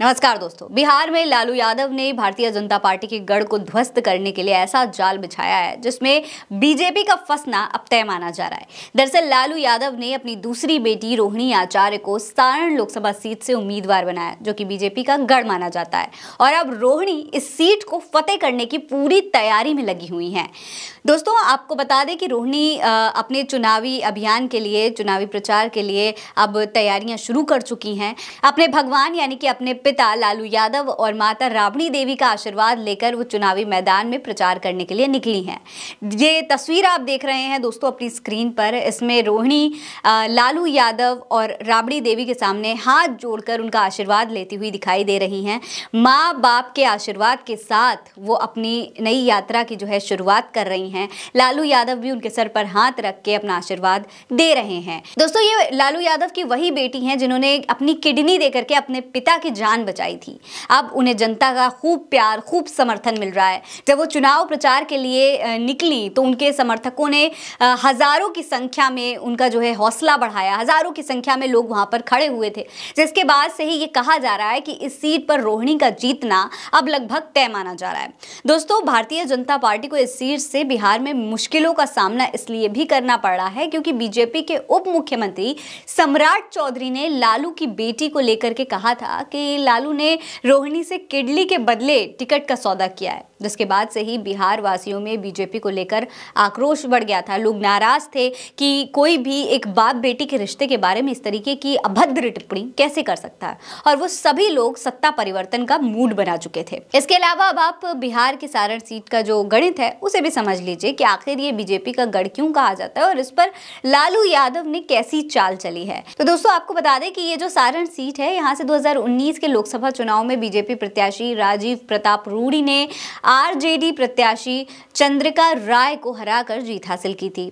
नमस्कार दोस्तों बिहार में लालू यादव ने भारतीय जनता पार्टी के गढ़ को ध्वस्त करने के लिए ऐसा जाल बिछाया है जिसमें बीजेपी का फंसना अब तय माना जा रहा है दरअसल लालू यादव ने अपनी दूसरी बेटी रोहिणी आचार्य को सारण लोकसभा सीट से उम्मीदवार बनाया जो कि बीजेपी का गढ़ माना जाता है और अब रोहिणी इस सीट को फतेह करने की पूरी तैयारी में लगी हुई है दोस्तों आपको बता दें कि रोहिणी अपने चुनावी अभियान के लिए चुनावी प्रचार के लिए अब तैयारियाँ शुरू कर चुकी हैं अपने भगवान यानी कि अपने पिता लालू यादव और माता राबड़ी देवी का आशीर्वाद लेकर वो चुनावी मैदान में प्रचार करने के लिए निकली हैं ये तस्वीर आप देख रहे हैं दोस्तों अपनी स्क्रीन पर इसमें रोहिणी लालू यादव और राबड़ी देवी के सामने हाथ जोड़कर उनका आशीर्वाद लेती हुई दिखाई दे रही हैं माँ बाप के आशीर्वाद के साथ वो अपनी नई यात्रा की जो है शुरुआत कर रही हैं लालू यादव भी उनके सर पर हाथ रख के अपना आशीर्वाद दे रहे हैं दोस्तों ये लालू यादव की वही बेटी हैं जिन्होंने अपनी किडनी दे करके अपने पिता की जान जान बचाई थी अब उन्हें जनता का खूब प्यार खूब समर्थन मिल रहा है जब वो चुनाव प्रचार के लिए निकली तो उनके समर्थकों ने हज़ारों की संख्या में उनका जो है हौसला बढ़ाया हज़ारों की संख्या में लोग वहाँ पर खड़े हुए थे जिसके बाद से ही ये कहा जा रहा है कि इस सीट पर रोहिणी का जीतना अब लगभग तय माना जा रहा है दोस्तों भारतीय जनता पार्टी को इस सीट से बिहार में मुश्किलों का सामना इसलिए भी करना पड़ रहा है क्योंकि बीजेपी के उप मुख्यमंत्री सम्राट चौधरी ने लालू की बेटी को लेकर के कहा था कि लालू ने रोहिणी से किडली के बदले टिकट का सौदा किया है जिसके बाद से ही बिहार वासियों में बीजेपी को लेकर आक्रोश बढ़ गया था लोग नाराज थे कि कोई भी एक बाप बेटी के रिश्ते के बारे में इस तरीके की अभद्र टिप्पणी कैसे कर सकता है और वो सभी लोग सत्ता परिवर्तन का मूड बना चुके थे इसके अलावा अब आप बिहार की सारण सीट का जो गणित है उसे भी समझ लीजिए कि आखिर ये बीजेपी का गढ़ क्यों कहा जाता है और इस पर लालू यादव ने कैसी चाल चली है तो दोस्तों आपको बता दें कि ये जो सारण सीट है यहाँ से दो के लोकसभा चुनाव में बीजेपी प्रत्याशी राजीव प्रताप रूड़ी ने आरजेडी प्रत्याशी चंद्रिका राय को हराकर जीत हासिल की थी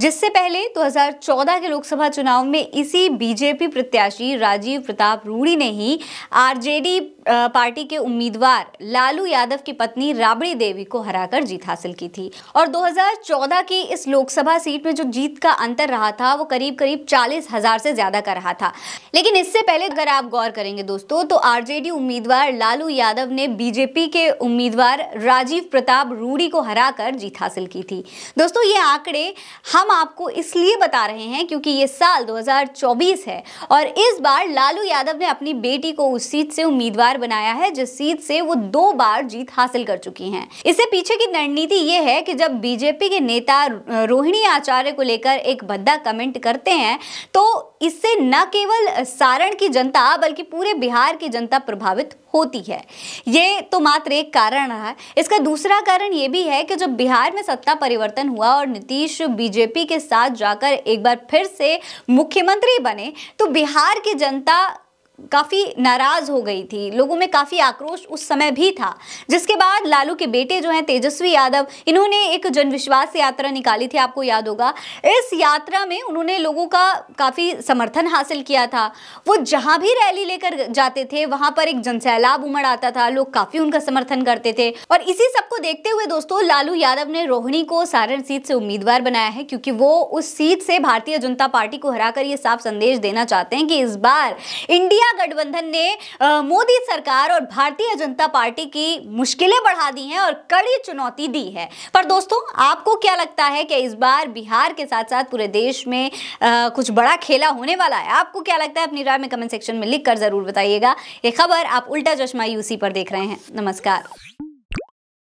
जिससे पहले 2014 के लोकसभा चुनाव में इसी बीजेपी प्रत्याशी राजीव प्रताप रूड़ी ने ही आरजेडी पार्टी के उम्मीदवार लालू यादव की पत्नी राबड़ी देवी को हराकर जीत हासिल की थी और 2014 की इस लोकसभा सीट में जो जीत का अंतर रहा था वो करीब करीब चालीस हजार से ज्यादा का रहा था लेकिन इससे पहले अगर आप गौर करेंगे दोस्तों तो आरजेडी उम्मीदवार लालू यादव ने बीजेपी के उम्मीदवार राजीव प्रताप रूड़ी को हराकर जीत हासिल की थी दोस्तों ये आंकड़े हम आपको इसलिए बता रहे हैं क्योंकि ये साल 2024 है और इस बार लालू यादव ने अपनी बेटी को उस सीट से उम्मीदवार बनाया है जिस सीट से वो दो बार जीत हासिल कर चुकी हैं इससे पीछे की रणनीति ये है कि जब बीजेपी के नेता रोहिणी आचार्य को लेकर एक भद्दा कमेंट करते हैं तो इससे न केवल सारण की जनता बल्कि पूरे बिहार की जनता प्रभावित होती है ये तो मात्र एक कारण रहा है इसका दूसरा कारण ये भी है कि जब बिहार में सत्ता परिवर्तन हुआ और नीतीश बीजेपी के साथ जाकर एक बार फिर से मुख्यमंत्री बने तो बिहार की जनता काफ़ी नाराज़ हो गई थी लोगों में काफ़ी आक्रोश उस समय भी था जिसके बाद लालू के बेटे जो हैं तेजस्वी यादव इन्होंने एक जनविश्वास यात्रा निकाली थी आपको याद होगा इस यात्रा में उन्होंने लोगों का काफ़ी समर्थन हासिल किया था वो जहाँ भी रैली लेकर जाते थे वहाँ पर एक जनसैलाब उमड़ आता था लोग काफ़ी उनका समर्थन करते थे और इसी सबको देखते हुए दोस्तों लालू यादव ने रोहिणी को सारण सीट से उम्मीदवार बनाया है क्योंकि वो उस सीट से भारतीय जनता पार्टी को हरा ये साफ संदेश देना चाहते हैं कि इस बार इंडिया गठबंधन ने मोदी सरकार और भारतीय जनता पार्टी की मुश्किलें बढ़ा दी हैं और कड़ी चुनौती दी है पर दोस्तों आपको क्या लगता है कि इस बार बिहार के साथ साथ पूरे देश में आ, कुछ बड़ा खेला होने वाला है आपको क्या लगता है अपनी राय में कमेंट सेक्शन में लिख कर जरूर बताइएगा ये खबर आप उल्टा चश्मा यूसी पर देख रहे हैं नमस्कार